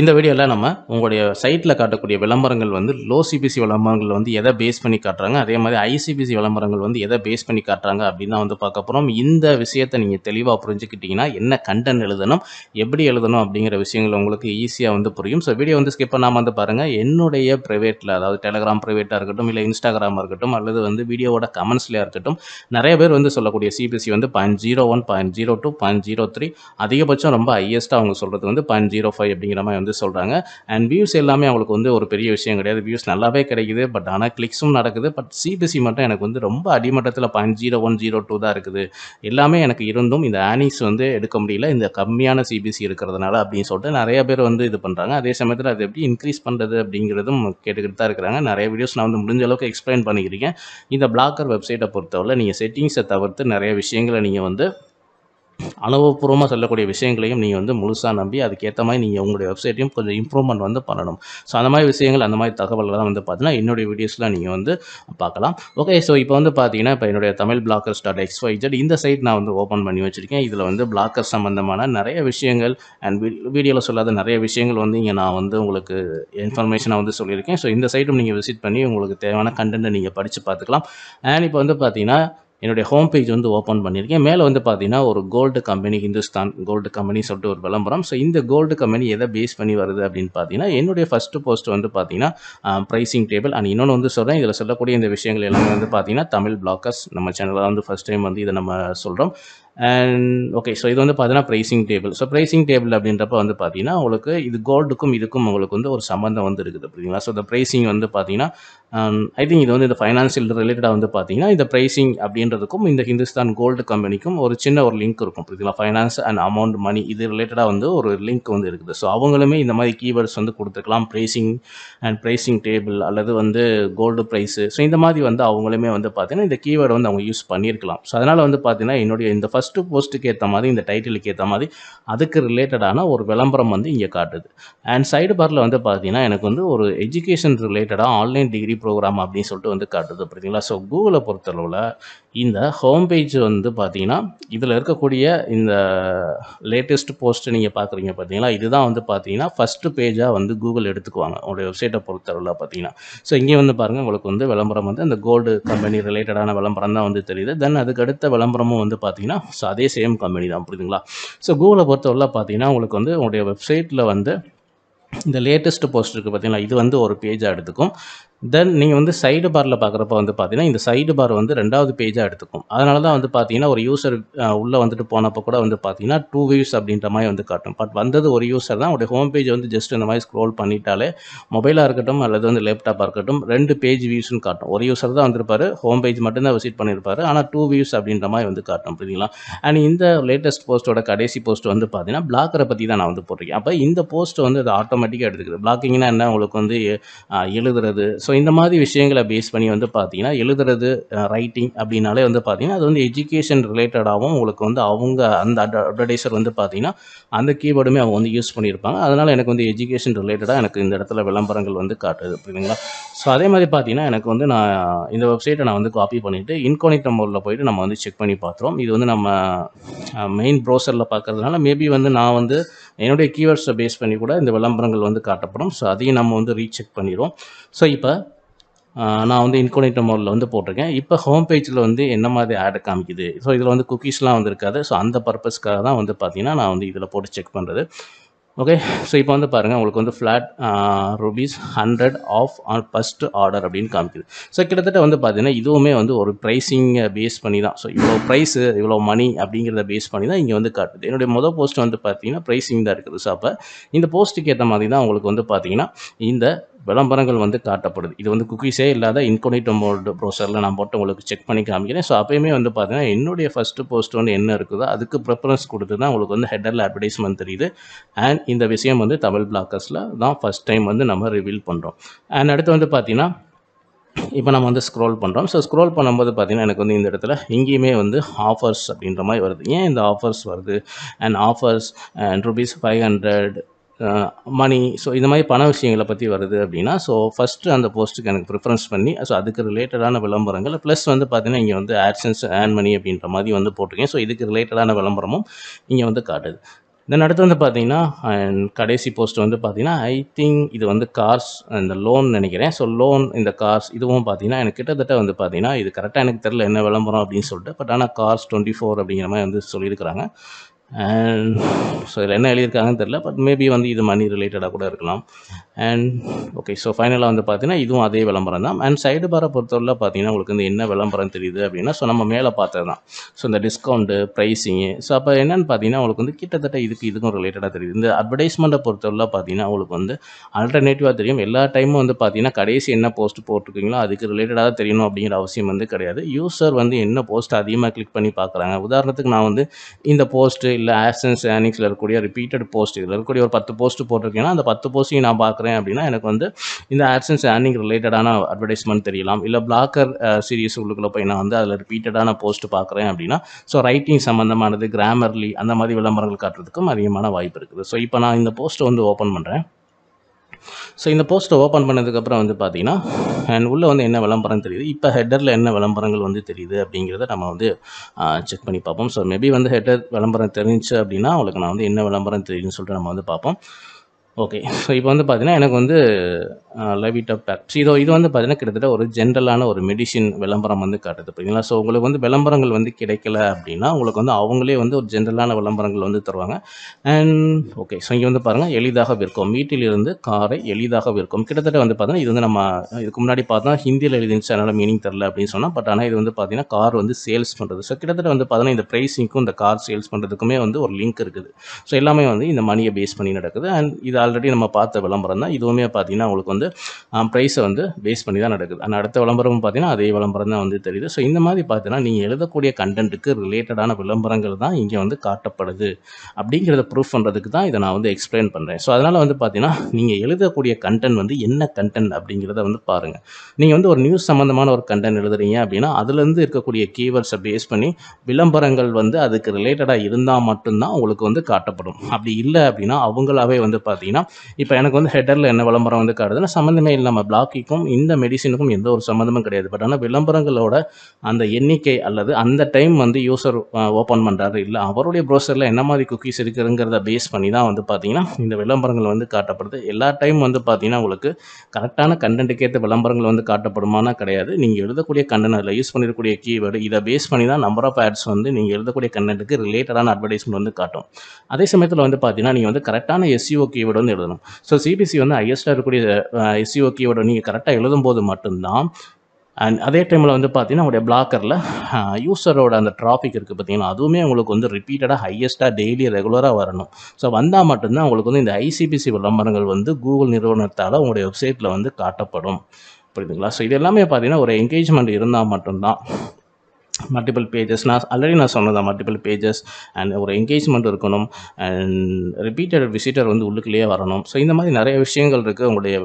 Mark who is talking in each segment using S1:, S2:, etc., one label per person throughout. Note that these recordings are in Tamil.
S1: இந்த வீடியோவில் நம்ம உங்களுடைய சைட்டில் காட்டக்கூடிய விளம்பரங்கள் வந்து லோ சிபிசி விளம்பரங்கள் வந்து எதை பேஸ் பண்ணி காட்டுறாங்க அதே மாதிரி ஐசிபிசி விளம்பரங்கள் வந்து எதை பேஸ் பண்ணி காட்டுறாங்க அப்படின்னு வந்து பார்க்க போகிறோம் இந்த விஷயத்தை நீங்கள் தெளிவாக புரிஞ்சுக்கிட்டிங்கன்னா என்ன கண்டென்ட் எழுதணும் எப்படி எழுதணும் அப்படிங்கிற விஷயங்கள் உங்களுக்கு ஈஸியாக வந்து புரியும் ஸோ வீடியோ வந்து ஸ்கிப் பண்ணாமல் வந்து பாருங்கள் என்னுடைய ப்ரைவேட்டில் அதாவது டெலகிராம் ப்ரைவேட்டாக இருக்கட்டும் இல்லை இன்ஸ்டாகிராமாக இருக்கட்டும் அல்லது வந்து வீடியோவோட கமெண்ட்ஸ்லேயே இருக்கட்டும் நிறைய பேர் வந்து சொல்லக்கூடிய சிபிசி வந்து point zero one point zero two point zero three அதிகபட்சம் ரொம்ப ஹையஸ்ட்டாக அவங்க சொல்கிறது வந்து பாயிண்ட் ஜீரோ ஃபைவ் அப்படிங்கிற மாதிரி வந்து சொல்கிறாங்க அண்ட் வியூஸ் எல்லாமே அவங்களுக்கு வந்து ஒரு பெரிய விஷயம் கிடையாது வியூஸ் நல்லாவே கிடைக்குது பட் ஆனால் கிளிக்ஸும் நடக்குது பட் சிபிசி மட்டும் எனக்கு வந்து ரொம்ப அடிமட்டத்தில் point zero one zero two தான் இருக்குது எல்லாமே எனக்கு இருந்தும் இந்த ஆனிஸ் வந்து எடுக்க முடியல இந்த கம்மியான சிபிசி இருக்கிறதுனால அப்படின்னு சொல்லிட்டு நிறைய பேர் வந்து இது பண்ணுறாங்க அதே சமயத்தில் அது எப்படி இன்க்ரீஸ் பண்ணுறது அப்படிங்கிறதும் கேட்டுக்கிட்டு தான் இருக்கிறாங்க நிறைய வீடியோஸ் நான் வந்து முடிஞ்ச அளவுக்கு எக்ஸ்பிளைன் பண்ணிக்கிறீங்க இந்த பிளாக்கர் வெப்சைட்டை பொறுத்தவரை நீங்கள் செட்டிங்ஸை தவிர்த்து நிறைய விஷயங்களை நீங்கள் வந்து அனுபவபூர்வமாக சொல்லக்கூடிய விஷயங்களையும் நீங்கள் வந்து முழுசாக நம்பி அதுக்கேற்ற மாதிரி நீங்கள் உங்களுடைய வெப்சைட்டையும் கொஞ்சம் இம்ப்ரூவ்மெண்ட் வந்து பண்ணணும் ஸோ அந்த மாதிரி விஷயங்கள் அந்த மாதிரி தகவல்கள் தான் வந்து பார்த்தீங்கன்னா என்னுடைய வீடியோஸ்லாம் நீங்கள் வந்து பார்க்கலாம் ஓகே ஸோ இப்போ வந்து பார்த்தீங்கன்னா இப்போ என்னுடைய Tamil bloggers dot X Y Z இந்த சைட் நான் வந்து ஓப்பன் பண்ணி வச்சுருக்கேன் இதில் வந்து பிளாக்கர் சம்மந்தமான நிறைய விஷயங்கள் அண்ட் வீடியோவில் சொல்லாத நிறைய விஷயங்கள் வந்து இங்கே நான் வந்து உங்களுக்கு இன்ஃபர்மேஷனாக வந்து சொல்லியிருக்கேன் ஸோ இந்த சைட்டும் நீங்கள் விசிட் பண்ணி உங்களுக்கு தேவையான கண்டென்ட்டை நீங்கள் படித்து பார்த்துக்கலாம் அண்ட் இப்போ வந்து பார்த்தீங்கன்னா என்னுடைய ஹோம் பேஜ் வந்து ஓப்பன் பண்ணியிருக்கேன் மேலே வந்து பார்த்தீங்கன்னா ஒரு gold company Hindustan gold company சொல்லிட்டு ஒரு விளம்பரம் ஸோ இந்த கோல்டு கம்பெனி எதை பேஸ் பண்ணி வருது அப்படின்னு பார்த்தீங்கன்னா என்னுடைய ஃபஸ்ட்டு போஸ்ட் வந்து பார்த்தீங்கன்னா ப்ரைஸிங் டேபிள் அண்ட் இன்னொன்று வந்து சொல்கிறேன் இதில் சொல்லக்கூடிய இந்த விஷயங்கள் எல்லாமே வந்து பார்த்தீங்கன்னா தமிழ் பிளாக்கர்ஸ் நம்ம சேனலில் வந்து ஃபஸ்ட் டைம் வந்து இதை நம்ம சொல்கிறோம் அண்ட் ஓகே ஸோ இது வந்து பார்த்தீங்கன்னா pricing table so pricing table அப்படின்றப்ப வந்து பார்த்தீங்கன்னா உங்களுக்கு இது கோல்டுக்கும் இதுக்கும் உங்களுக்கு வந்து ஒரு சம்மந்தம் வந்து இருக்குது அப்படிங்களா ஸோ இந்த ப்ரைஸிங் வந்து பார்த்தீங்கன்னா ஐ um, திங்க் இது வந்து இந்த ஃபைனான்சியல் ரிலேட்டடாக வந்து பார்த்தீங்கன்னா இந்த ப்ரைஸிங் அப்படின்றதுக்கும் இந்த ஹிந்துஸ்தான் கோல்டு கம்பெனிக்கும் ஒரு சின்ன ஒரு லிங்க் இருக்கும் புரியுதுங்களா ஃபைனான்ஸ் அண்ட் அமௌண்ட் மணி இது ரிலேட்டடாக வந்து ஒரு லிங்க் வந்து இருக்குது ஸோ அவங்களுமே இந்த மாதிரி கீவேர்ட்ஸ் வந்து கொடுத்துருக்கலாம் ப்ரைஸிங் அண்ட் ப்ரைஸிங் டேபிள் அல்லது வந்து கோல்டு ப்ரைஸு ஸோ இந்த மாதிரி வந்து அவங்களுமே வந்து பார்த்தீங்கன்னா இந்த கீவேர்டு வந்து அவங்க யூஸ் பண்ணியிருக்கலாம் ஸோ அதனால் வந்து பார்த்தீங்கன்னா என்னுடைய இந்த ஃபஸ்ட்டு போஸ்ட்டுக்கு ஏற்ற மாதிரி இந்த டைட்டிலுக்கு ஏற்ற மாதிரி அதுக்கு ரிலேட்டடான ஒரு விளம்பரம் வந்து இங்கே காட்டுது அண்ட் சைடு பாரில் வந்து பார்த்தீங்கன்னா எனக்கு வந்து ஒரு எஜுகேஷன் ரிலேட்டடாக ஆன்லைன் டிகிரி ப்ரோக்ராம் அப்படின்னு சொல்லிட்டு வந்து காட்டுது பார்த்தீங்களா ஸோ கூகுளை பொறுத்தளவில் இந்த ஹோம் பேஜ் வந்து பார்த்தீங்கன்னா இதில் இருக்கக்கூடிய இந்த லேட்டஸ்ட் போஸ்ட்டு நீங்கள் பார்க்குறீங்க பார்த்தீங்களா இதுதான் வந்து பார்த்தீங்கன்னா ஃபஸ்ட்டு பேஜாக வந்து கூகுள் எடுத்துக்குவாங்க உங்களுடைய வெப்சைட்டை பொறுத்தளவில் பார்த்தீங்கன்னா ஸோ இங்கே வந்து பாருங்கள் உங்களுக்கு வந்து விளம்பரம் வந்து அந்த கோல்டு கம்பெனி ரிலேட்டடான விளம்பரம் தான் வந்து தெரியுது தென் அதுக்கு அடுத்த விளம்பரமும் வந்து பார்த்தீங்கன்னா ஸோ அதே சேம் கம்பெனி தான் புரியுதுங்களா ஸோ கூகுளை பொறுத்தவரை பார்த்தீங்கன்னா உங்களுக்கு வந்து உங்களுடைய வெப்சைட்டில் வந்து இந்த லேட்டஸ்ட் போஸ்ட் இருக்குது பார்த்தீங்களா இது வந்து ஒரு பேஜாக எடுத்துக்கும் தென் நீங்கள் வந்து சைடு பாரில் பார்க்குறப்ப வந்து பார்த்தீங்கன்னா இந்த சைடு பார் வந்து ரெண்டாவது பேஜாக எடுத்துக்கும் அதனால தான் வந்து பார்த்தீங்கன்னா ஒரு யூசர் உள்ளே வந்துட்டு போனப்போ கூட வந்து பார்த்தீங்கன்னா டூ வியூஸ் அப்படின்ற மாதிரி வந்து காட்டும் பட் வந்தது ஒரு யூசர் தான் அவருடைய ஹோம் பேஜ் வந்து ஜஸ்ட் இந்த மாதிரி ஸ்க்ரோல் பண்ணிட்டாலே மொபைலாக இருக்கட்டும் அல்லது வந்து லேப்டாப்பாக இருக்கட்டும் ரெண்டு பேஜ் வியூஸ்னு காட்டும் ஒரு யூசர் தான் வந்திருப்பார் ஹோம் பேஜ் மட்டும்தான் விசிட் பண்ணியிருப்பார் ஆனால் டூ வியூஸ் அப்படின்ற மாதிரி வந்து காட்டும் புரியுங்களா அண்ட் இந்த லேட்டஸ்ட் போஸ்ட்டோட கடைசி போஸ்ட் வந்து பார்த்தீங்கன்னா பிளாக்கரை பற்றி தான் நான் வந்து போட்டிருக்கேன் அப்போ இந்த போஸ்ட்டை வந்து அது ஆட்டோமேட்டிக்காக எடுத்துக்கிறது பிளாக்கிங்னா என்ன உங்களுக்கு வந்து எழுதுறது ஸோ இந்த மாதிரி விஷயங்களை பேஸ் பண்ணி வந்து பார்த்தீங்கன்னா எழுதுறது ரைட்டிங் அப்படின்னாலே வந்து பார்த்தீங்கன்னா அது வந்து எஜுகேஷன் ரிலேட்டடாகவும் உங்களுக்கு வந்து அவங்க அந்த அட்வர்டைசர் வந்து பார்த்தீங்கன்னா அந்த கீபோர்டுமே அவங்க வந்து யூஸ் பண்ணியிருப்பாங்க அதனால் எனக்கு வந்து எஜுகேஷன் ரிலேட்டடாக எனக்கு இந்த இடத்துல விளம்பரங்கள் வந்து காட்டுது புரியுதுங்களா ஸோ அதே மாதிரி பார்த்தீங்கன்னா எனக்கு வந்து நான் இந்த வெப்சைட்டை நான் வந்து காப்பி பண்ணிவிட்டு இன்கோனிக் நம்பரில் போயிட்டு நம்ம வந்து செக் பண்ணி பார்த்துருவோம் இது வந்து நம்ம மெயின் ப்ரௌசரில் பார்க்குறதுனால மேபி வந்து நான் வந்து என்னுடைய கீவேர்ட்ஸை பேஸ் பண்ணி கூட இந்த விளம்பரங்கள் வந்து காட்டப்படும் ஸோ அதையும் நம்ம வந்து ரீசெக் பண்ணிடுவோம் ஸோ இப்போ நான் வந்து இன்கோனேட்டோ மோடில் வந்து போட்டிருக்கேன் இப்போ ஹோம் பேஜில் வந்து என்ன மாதிரி ஆடை காமிக்குது ஸோ இதில் வந்து குக்கீஸ்லாம் வந்து இருக்காது ஸோ அந்த பர்பஸ்க்காக தான் வந்து பார்த்திங்கன்னா நான் வந்து இதில் போட்டு செக் பண்ணுறது ஓகே ஸோ இப்போ வந்து பாருங்கள் உங்களுக்கு வந்து flat rupees hundred off on first order அப்படின்னு காமிக்குது ஸோ கிட்டத்தட்ட வந்து பார்த்தீங்கன்னா இதுவுமே வந்து ஒரு ப்ரைஸிங்கை பேஸ் பண்ணி தான் ஸோ இவ்வளோ ப்ரைஸு இவ்வளோ மணி அப்படிங்கிறத பேஸ் பண்ணி தான் இங்கே வந்து காட்டுது என்னுடைய மொதல் போஸ்ட் வந்து பார்த்தீங்கன்னா ப்ரைஸிங் தான் இருக்குது ஸோ அப்போ இந்த போஸ்ட்டுக்கு ஏற்ற மாதிரி தான் உங்களுக்கு வந்து பார்த்தீங்கன்னா இந்த விளம்பரங்கள் வந்து காட்டப்படுது இது வந்து குக்கீஸே இல்லாத இன்கொனிட்டோ மோல்டு ப்ரௌசரில் நான் போட்டு உங்களுக்கு செக் பண்ணி காமிக்கிறேன் ஸோ அப்பயுமே வந்து பார்த்தீங்கன்னா என்னுடைய ஃபஸ்ட்டு போஸ்ட் வந்து என்ன இருக்குதோ அதுக்கு ப்ரிஃபரன்ஸ் கொடுத்து தான் உங்களுக்கு வந்து ஹெட்டரில் அட்வர்டைஸ்மெண்ட் தெரியுது அண்ட் இந்த விஷயம் வந்து தமிழ் பிளாக்கர்ஸில் தான் ஃபஸ்ட் டைம் வந்து நம்ம ரிவீல் பண்ணுறோம் அண்ட் அடுத்து வந்து பார்த்திங்கன்னா இப்போ நம்ம வந்து ஸ்க்ரோல் பண்ணுறோம் ஸோ ஸ்க்ரோல் பண்ணும்போது பார்த்திங்கன்னா எனக்கு வந்து இந்த இடத்துல இங்கேயுமே வந்து ஆஃபர்ஸ் அப்படின்ற மாதிரி வருது ஏன் இந்த ஆஃபர்ஸ் வருது and offers and rupees five hundred money so இந்த மாதிரி பண விஷயங்களை பற்றி வருது அப்படின்னா ஸோ ஃபஸ்ட்டு அந்த போஸ்ட்டுக்கு எனக்கு ப்ரிஃபரன்ஸ் பண்ணி ஸோ அதுக்கு ரிலேட்டடான விளம்பரங்கள் ப்ளஸ் வந்து பார்த்தீங்கன்னா இங்கே வந்து ஆட்சன்ஸ் ஏர்ன் மணி அப்படின்ற மாதிரி வந்து போட்டிருக்கேன் ஸோ இதுக்கு ரிலேட்டடான விளம்பரமும் இங்கே வந்து காட்டுது தென் அடுத்து வந்து பார்த்தீங்கன்னா அண்ட் கடைசி போஸ்ட் வந்து பார்த்தீங்கன்னா ஐ திங்க் இது வந்து கார்ஸ் இந்த லோன் நினைக்கிறேன் ஸோ லோன் இந்த கார்ஸ் இதுவும் பார்த்தீங்கன்னா எனக்கு கிட்டத்தட்ட வந்து பார்த்தீங்கன்னா இது கரெக்டாக எனக்கு தெரில என்ன விளம்பரம் அப்படின்னு சொல்லிட்டு பட் ஆனால் கார்ஸ் டுவெண்ட்டி ஃபோர் அப்படிங்கிற மாதிரி வந்து சொல்லியிருக்கிறாங்க அண்ட் ஸோ இதில் என்ன எழுதியிருக்காங்கன்னு தெரில பட் மேபி வந்து இது மணி ரிலேட்டடாக கூட இருக்கலாம் அண்ட் ஓகே ஸோ ஃபைனலாக வந்து பார்த்தீங்கன்னா இதுவும் அதே விளம்பரம் தான் அண்ட் சைடு பாரை பொறுத்தவரை பார்த்தீங்கன்னா உங்களுக்கு வந்து என்ன விளம்பரம் தெரியுது அப்படின்னா ஸோ நம்ம மேலே பார்த்தது தான் ஸோ இந்த டிஸ்கவுண்ட்டு ப்ரைஸிங்கு ஸோ அப்போ என்னென்னு பார்த்தீங்கன்னா உங்களுக்கு வந்து கிட்டத்தட்ட இதுக்கு இதுக்கும் ரிலேட்டடாக தெரியுது இந்த அட்வர்டைஸ்மெண்ட்டை பொறுத்தவரை பார்த்தீங்கன்னா உங்களுக்கு வந்து ஆல்டர்னேட்டிவாக தெரியும் எல்லா டைமும் வந்து பார்த்தீங்கன்னா கடைசி என்ன போஸ்ட் போட்டிருக்கீங்களோ அதுக்கு ரிலேட்டடாக தெரியணும் அப்படிங்கிற அவசியம் வந்து கிடையாது யூஸர் வந்து என்ன போஸ்ட் அதிகமாக கிளிக் பண்ணி பார்க்குறாங்க உதாரணத்துக்கு நான் வந்து இந்த போஸ்ட்டு இல்லை ஆப்சன்ஸ் ஏர்னிங்ஸில் இருக்கக்கூடிய ரிப்பீட்டட் போஸ்ட் இதில் இருக்கக்கூடிய ஒரு பத்து போஸ்ட் போட்டிருக்கீங்கன்னா அந்த பத்து போஸ்ட்டையும் நான் பார்க்குறேன் அப்படின்னா எனக்கு வந்து இந்த ஆப்சன்ஸ் ஏர்னிங் ரிலேட்டடான அட்வர்டைஸ்மெண்ட் தெரியலாம் இல்லை பிளாக்கர் சீரியஸ் உள்ளுக்குள்ள போய் நான் வந்து அதில் ரிப்பீட்டடான போஸ்ட் பார்க்குறேன் அப்படின்னா ஸோ ரைட்டிங் சம்மந்தமானது கிராமர்லி அந்த மாதிரி விளம்பரங்கள் காட்டுறதுக்கும் அதிகமான வாய்ப்பு இருக்குது ஸோ இப்போ நான் இந்த போஸ்ட்டை வந்து ஓப்பன் பண்ணுறேன் ஸோ இந்த போஸ்ட்டை ஓப்பன் பண்ணதுக்கப்புறம் வந்து பார்த்தீங்கன்னா அண்ட் உள்ளே வந்து என்ன விளம்பரம் தெரியுது இப்போ ஹெட்டரில் என்ன விளம்பரங்கள் வந்து தெரியுது அப்படிங்கிறத நம்ம வந்து செக் பண்ணி பார்ப்போம் ஸோ மேபி வந்து ஹெட்டர் விளம்பரம் தெரிஞ்சு அப்படின்னா அவளுக்கு நான் வந்து என்ன விளம்பரம் தெரியுதுன்னு சொல்லிட்டு நம்ம வந்து பார்ப்போம் ஓகே ஸோ இப்போ வந்து பார்த்தீங்கன்னா எனக்கு வந்து லவிட்டா பேப்ஸ் இதோ இது வந்து பார்த்தீங்கன்னா கிட்டத்தட்ட ஒரு ஜென்ரலான ஒரு மெடிசின் விளம்பரம் வந்து காட்டுது பார்த்தீங்களா ஸோ உங்களுக்கு வந்து விளம்பரங்கள் வந்து கிடைக்கல அப்படின்னா உங்களுக்கு வந்து அவங்களே வந்து ஒரு ஜென்ரலான விளம்பரங்கள் வந்து தருவாங்க அண்ட் ஓகே ஸோ இங்கே வந்து பாருங்கள் எளிதாக விற்கும் வீட்டிலிருந்து காரை எளிதாக விற்கும் கிட்டத்தட்ட வந்து பார்த்தீங்கன்னா இது வந்து நம்ம இதுக்கு முன்னாடி பார்த்தா ஹிந்தியில் எழுதிச்சு அதனால் மீனிங் தரல அப்படின்னு சொன்னால் பட் ஆனால் இது வந்து பார்த்தீங்கன்னா கார் வந்து சேல்ஸ் பண்ணுறது ஸோ கிட்டத்தட்ட வந்து பார்த்தீங்கன்னா இந்த ப்ரைஸிங்க்கும் இந்த கார் சேல்ஸ் பண்ணுறதுக்குமே வந்து ஒரு லிங்க் இருக்குது ஸோ எல்லாமே வந்து இந்த மணியை பேஸ் பண்ணி நடக்குது அண்ட் இது ஆல்ரெடி நம்ம பார்த்த விளம்பரம் தான் இதுவுமே பார்த்தீங்கன்னா உங்களுக்கு வந்து ப்ரைஸை வந்து பேஸ் பண்ணி தான் நடக்குது ஆனால் அடுத்த விளம்பரம் பார்த்தீங்கன்னா அதே விளம்பரம் தான் வந்து தெரியுது ஸோ இந்த மாதிரி பார்த்தீங்கன்னா நீங்கள் எழுதக்கூடிய கண்டென்ட்டுக்கு ரிலேட்டடான விளம்பரங்கள் தான் இங்கே வந்து காட்டப்படுது அப்படிங்கிறத ப்ரூஃப் பண்ணுறதுக்கு தான் இதை நான் வந்து எக்ஸ்பிளைன் பண்ணுறேன் ஸோ அதனால் வந்து பார்த்தீங்கன்னா நீங்கள் எழுதக்கூடிய கண்டென்ட் வந்து என்ன கண்டென்ட் அப்படிங்கிறத வந்து பாருங்கள் நீங்கள் வந்து ஒரு நியூஸ் சம்மந்தமான ஒரு கண்டென்ட் எழுதுறீங்க அப்படின்னா அதுலேருந்து இருக்கக்கூடிய கீவேர்ட்ஸை பேஸ் பண்ணி விளம்பரங்கள் வந்து அதுக்கு ரிலேட்டடாக இருந்தால் மட்டும்தான் உங்களுக்கு வந்து காட்டப்படும் அப்படி இல்லை அப்படின்னா அவங்களாவே வந்து பார்த்தீங்கன்னா அப்படின்னா இப்போ எனக்கு வந்து ஹெட்டரில் என்ன விளம்பரம் வந்து காட்டுதுன்னா சம்மந்தமே இல்லாமல் பிளாக்கிக்கும் இந்த மெடிசினுக்கும் எந்த ஒரு சம்மந்தமும் கிடையாது பட் ஆனால் விளம்பரங்களோட அந்த எண்ணிக்கை அல்லது அந்த டைம் வந்து யூசர் ஓப்பன் பண்ணுறாரு இல்லை அவருடைய ப்ரௌசரில் என்ன மாதிரி குக்கீஸ் இருக்குதுங்கிறத பேஸ் பண்ணி தான் வந்து பார்த்திங்கன்னா இந்த விளம்பரங்கள் வந்து காட்டப்படுது எல்லா டைம் வந்து பார்த்திங்கன்னா உங்களுக்கு கரெக்டான கண்டென்ட்டுக்கேற்ற விளம்பரங்கள் வந்து காட்டப்படுமானா கிடையாது நீங்கள் எழுதக்கூடிய கண்டென்ட் அதில் யூஸ் பண்ணிருக்கக்கூடிய கீவேர்டு இதை பேஸ் பண்ணி தான் நம்பர் ஆஃப் ஆட்ஸ் வந்து நீங்கள் எழுதக்கூடிய கண்டென்ட்டுக்கு ரிலேட்டடான அட்வர்டைஸ்மெண்ட் வந்து காட்டும் அதே சமயத்தில் வந்து பார்த்தீங்கன்னா நீங்கள் வந்து கரெக்டான எஸ்இஓ கீவேர்டு தொடர்ந்து எழுதணும் ஸோ சிபிசி வந்து ஹையஸ்ட்டாக இருக்கக்கூடிய கீவோட e நீங்கள் கரெக்டாக எழுதும் போது மட்டும்தான் அண்ட் அதே டைமில் வந்து பார்த்தீங்கன்னா உங்களுடைய பிளாக்கரில் யூஸரோட அந்த டிராஃபிக் இருக்குது பார்த்தீங்கன்னா அதுவுமே உங்களுக்கு வந்து ரிப்பீட்டடாக ஹையஸ்ட்டாக டெய்லி ரெகுலராக வரணும் ஸோ வந்தால் மட்டும்தான் உங்களுக்கு வந்து இந்த ஐசிபிசி விளம்பரங்கள் வந்து கூகுள் நிறுவனத்தால் உங்களுடைய வெப்சைட்டில் வந்து காட்டப்படும் புரியுதுங்களா ஸோ இது எல்லாமே பார்த்தீங்கன்னா ஒரு என்கேஜ்மெண்ட் இருந்தால் மட்டும்தான் மல்டிபிள் பேஜஸ் நான் ஆல்ரெடி நான் சொன்னதான் மல்டிபிள் பேஜஸ் அண்ட் ஒரு என்கேஜ்மெண்ட் இருக்கணும் அண்ட் ரிப்பீட்டட் விசிட்டர் வந்து உள்ளுக்குள்ளேயே வரணும் ஸோ இந்த மாதிரி நிறைய விஷயங்கள் இருக்குது உங்களுடைய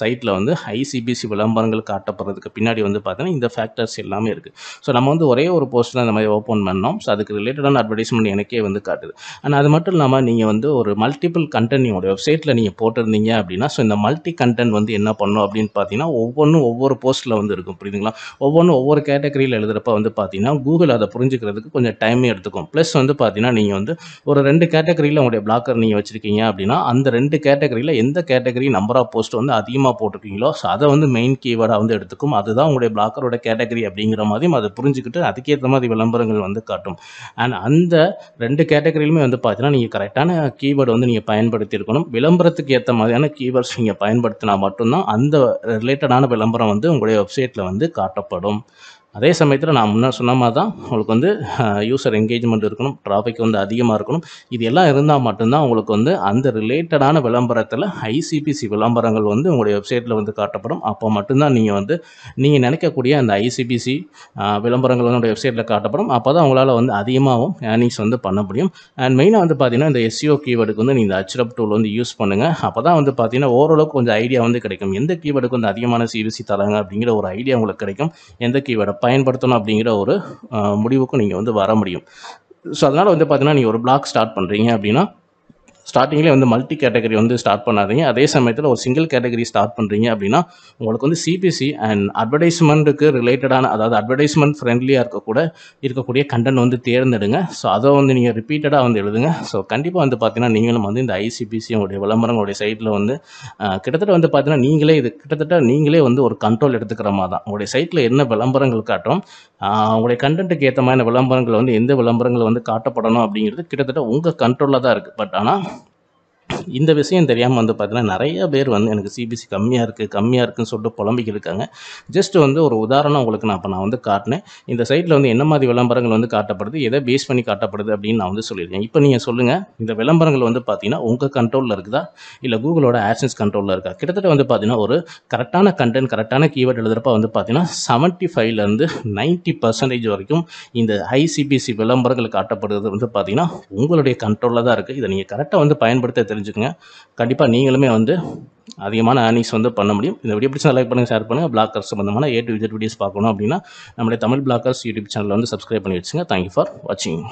S1: சைட்டில் வந்து ஐசிபிசி விளம்பரங்கள் காட்டப்படுறதுக்கு பின்னாடி வந்து பார்த்தீங்கன்னா இந்த ஃபேக்டர்ஸ் எல்லாமே இருக்குது ஸோ நம்ம வந்து ஒரே ஒரு போஸ்ட் தான் இந்த மாதிரி ஓப்பன் பண்ணோம் ஸோ அதுக்கு ரிலேட்டடான அட்வர்டைஸ்மெண்ட் எனக்கே வந்து காட்டுது அண்ட் அது மட்டும் இல்லாமல் நீங்கள் வந்து ஒரு மல்டிபிள் கண்டென்ட் உங்களுடைய வெப்சைட்டில் நீங்கள் போட்டிருந்தீங்க அப்படின்னா ஸோ இந்த மல்டி கண்டென்ட் வந்து என்ன பண்ணும் அப்படின்னு பார்த்தீங்கன்னா ஒவ்வொன்றும் ஒவ்வொரு போஸ்ட்டில் வந்து இருக்கும் புரியுதுங்களா ஒவ்வொன்றும் ஒவ்வொரு கேட்டகரியில் எழுதுகிறப்ப வந்து பார்த்தீங்கன்னா பார்த்தீங்கன்னா கூகுள் அதை புரிஞ்சுக்கிறதுக்கு கொஞ்சம் டைம் எடுத்துக்கும் ப்ளஸ் வந்து பார்த்தீங்கன்னா நீங்கள் வந்து ஒரு ரெண்டு கேட்டகரியில் உங்களுடைய பிளாக்கர் நீங்கள் வச்சுருக்கீங்க அப்படின்னா அந்த ரெண்டு கேட்டகரியில் எந்த கேட்டகரி நம்பர் ஆஃப் போஸ்ட் வந்து அதிகமாக போட்டிருக்கீங்களோ ஸோ அதை வந்து மெயின் கீவேர்டாக வந்து எடுத்துக்கும் அதுதான் உங்களுடைய பிளாக்கரோட கேட்டகரி அப்படிங்கிற மாதிரியும் அதை புரிஞ்சுக்கிட்டு அதுக்கேற்ற மாதிரி விளம்பரங்கள் வந்து காட்டும் அண்ட் அந்த ரெண்டு கேட்டகரியிலுமே வந்து பார்த்தீங்கன்னா நீங்கள் கரெக்டான கீவேர்டு வந்து நீங்கள் பயன்படுத்தியிருக்கணும் விளம்பரத்துக்கு ஏற்ற மாதிரியான கீவேர்ட்ஸ் நீங்கள் பயன்படுத்தினா மட்டும்தான் அந்த ரிலேட்டடான விளம்பரம் வந்து உங்களுடைய வெப்சைட்டில் வந்து காட்டப்படும் அதே சமயத்தில் நான் முன்னே சொன்ன மாதிரி தான் உங்களுக்கு வந்து யூசர் என்கேஜ்மெண்ட் இருக்கணும் ட்ராஃபிக் வந்து அதிகமாக இருக்கணும் இது எல்லாம் இருந்தால் மட்டும்தான் உங்களுக்கு வந்து அந்த ரிலேட்டடான விளம்பரத்தில் ஐசிபிசி விளம்பரங்கள் வந்து உங்களுடைய வெப்சைட்டில் வந்து காட்டப்படும் அப்போ மட்டும்தான் நீங்கள் வந்து நீங்கள் நினைக்கக்கூடிய அந்த ஐசிபிசி விளம்பரங்கள் வந்து உங்களுடைய வெப்சைட்டில் காட்டப்படும் அப்போ தான் உங்களால் வந்து அதிகமாகவும் ஏர்னிங்ஸ் வந்து பண்ண முடியும் அண்ட் மெயினாக வந்து பார்த்தீங்கன்னா இந்த எஸ்சிஓ கீவேர்டுக்கு e வந்து நீங்கள் இந்த அச்ரப் டூல் வந்து யூஸ் பண்ணுங்கள் அப்போ தான் வந்து பார்த்தீங்கன்னா ஓரளவுக்கு கொஞ்சம் ஐடியா வந்து கிடைக்கும் எந்த கீவேர்டுக்கு வந்து அதிகமான சிபிசி தராங்க அப்படிங்கிற ஒரு ஐடியா உங்களுக்கு கிடைக்கும் எந்த கீவேர்டை பயன்படுத்தணும் அப்படிங்கிற ஒரு முடிவுக்கும் நீங்கள் வந்து வர முடியும் ஸோ அதனால் வந்து பார்த்தீங்கன்னா நீங்கள் ஒரு பிளாக் ஸ்டார்ட் பண்ணுறீங்க அப்படின்னா ஸ்டார்டிங்லேயே வந்து மல்டி கேட்டகரி வந்து ஸ்டார்ட் பண்ணாதீங்க அதே சமயத்தில் ஒரு சிங்கிள் கேட்டகரி ஸ்டார்ட் பண்ணுறீங்க அப்படின்னா உங்களுக்கு வந்து சிபிசி அண்ட் அட்வர்டைஸ்மெண்ட்டுக்கு ரிலேட்டடான அதாவது அட்வர்டைஸ்மெண்ட் ஃப்ரெண்ட்லியாக இருக்க கூட இருக்கக்கூடிய கண்டென்ட் வந்து தேர்ந்தெடுங்க ஸோ அதை வந்து நீங்கள் ரிப்பீட்டடாக வந்து எழுதுங்க ஸோ கண்டிப்பாக வந்து பார்த்தீங்கன்னா நீங்களும் வந்து இந்த ஐசிபிசி உங்களுடைய விளம்பரங்களுடைய சைட்டில் வந்து கிட்டத்தட்ட வந்து பார்த்தீங்கன்னா நீங்களே இது கிட்டத்தட்ட நீங்களே வந்து ஒரு கண்ட்ரோல் எடுத்துக்கிற மாதிரி தான் உங்களுடைய சைட்டில் என்ன விளம்பரங்கள் காட்டும் உங்களுடைய கண்டென்ட்டுக்கு ஏற்ற மாதிரியான விளம்பரங்கள் வந்து எந்த விளம்பரங்கள் வந்து காட்டப்படணும் அப்படிங்கிறது கிட்டத்தட்ட உங்கள் கண்ட்ரோலில் தான் இருக்குது பட் ஆனால் இந்த விஷயம் தெரியாமல் வந்து பார்த்தீங்கன்னா நிறைய பேர் வந்து எனக்கு சிபிசி கம்மியாக இருக்குது கம்மியாக இருக்குதுன்னு சொல்லிட்டு புலம்பிக்கி இருக்காங்க ஜஸ்ட் வந்து ஒரு உதாரணம் உங்களுக்கு நான் இப்போ நான் வந்து காட்டினேன் இந்த சைட்டில் வந்து என்ன மாதிரி விளம்பரங்கள் வந்து காட்டப்படுது எதை பேஸ் பண்ணி காட்டப்படுது அப்படின்னு நான் வந்து சொல்லியிருக்கேன் இப்போ நீங்கள் சொல்லுங்கள் இந்த விளம்பரங்கள் வந்து பார்த்தீங்கன்னா உங்கள் கண்ட்ரோலில் இருக்குதா இல்லை கூகுளோட ஆக்ஷன்ஸ் கண்ட்ரோலில் இருக்கா கிட்டத்தட்ட வந்து பார்த்தீங்கன்னா ஒரு கரெக்டான கண்டென்ட் கரெக்டான கீவேர்ட் எழுதுறப்ப வந்து பார்த்தீங்கன்னா செவன்ட்டி ஃபைவ்லேருந்து நைன்ட்டி பர்சன்டேஜ் வரைக்கும் இந்த ஐசிபிசி விளம்பரங்கள் காட்டப்படுறது வந்து பார்த்தீங்கன்னா உங்களுடைய கண்ட்ரோலில் தான் இருக்குது இதை நீங்கள் கரெக்டாக வந்து பயன்படுத்த தெரிஞ்சுக்கோங்க கண்டிப்பாக நீங்களுமே வந்து அதிகமான ஏர்னிங்ஸ் வந்து பண்ண முடியும் இந்த வீடியோ பிடிச்சா லைக் பண்ணுங்கள் ஷேர் பண்ணுங்கள் பிளாக்கர் சம்பந்தமான ஏ டு விஜெட் வீடியோஸ் பார்க்கணும் அப்படின்னா நம்மளுடைய தமிழ் பிளாக்கர்ஸ் யூடியூப் சேனலில் வந்து சப்ஸ்கிரைப் பண்ணி வச்சுங்க தேங்க்யூ ஃபார் வாட்சிங்